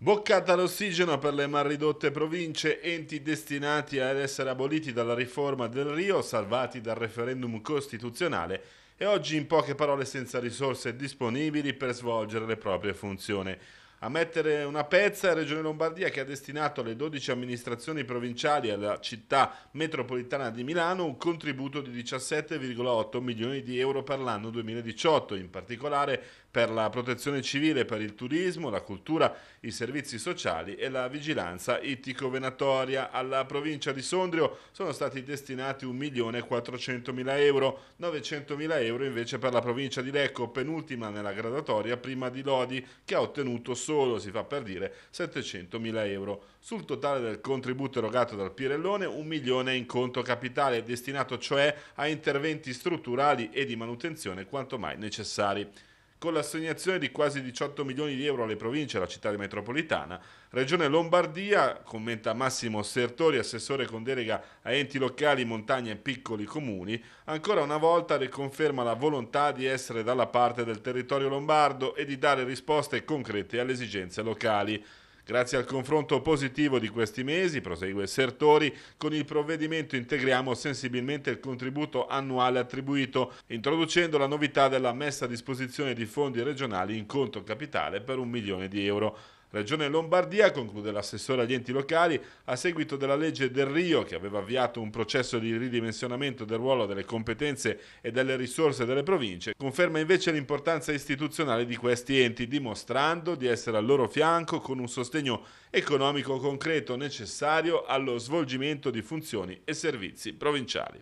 Boccata all'ossigeno per le malridotte province, enti destinati ad essere aboliti dalla riforma del Rio, salvati dal referendum costituzionale e oggi in poche parole senza risorse disponibili per svolgere le proprie funzioni a mettere una pezza a Regione Lombardia che ha destinato alle 12 amministrazioni provinciali e alla città metropolitana di Milano un contributo di 17,8 milioni di euro per l'anno 2018, in particolare per la protezione civile, per il turismo, la cultura, i servizi sociali e la vigilanza ittico-venatoria. Alla provincia di Sondrio sono stati destinati 1.400.000 euro, 900.000 euro invece per la provincia di Lecco, penultima nella gradatoria prima di Lodi, che ha ottenuto solo solo, si fa per dire, 700.000 euro. Sul totale del contributo erogato dal Pirellone, un milione in conto capitale, destinato cioè a interventi strutturali e di manutenzione quanto mai necessari con l'assegnazione di quasi 18 milioni di euro alle province e alla città metropolitana. Regione Lombardia, commenta Massimo Sertori, assessore con delega a enti locali, montagne e piccoli comuni, ancora una volta riconferma la volontà di essere dalla parte del territorio lombardo e di dare risposte concrete alle esigenze locali. Grazie al confronto positivo di questi mesi, prosegue Sertori, con il provvedimento integriamo sensibilmente il contributo annuale attribuito, introducendo la novità della messa a disposizione di fondi regionali in conto capitale per un milione di euro. Regione Lombardia, conclude l'assessore agli enti locali, a seguito della legge del Rio che aveva avviato un processo di ridimensionamento del ruolo, delle competenze e delle risorse delle province, conferma invece l'importanza istituzionale di questi enti, dimostrando di essere al loro fianco con un sostegno economico concreto necessario allo svolgimento di funzioni e servizi provinciali.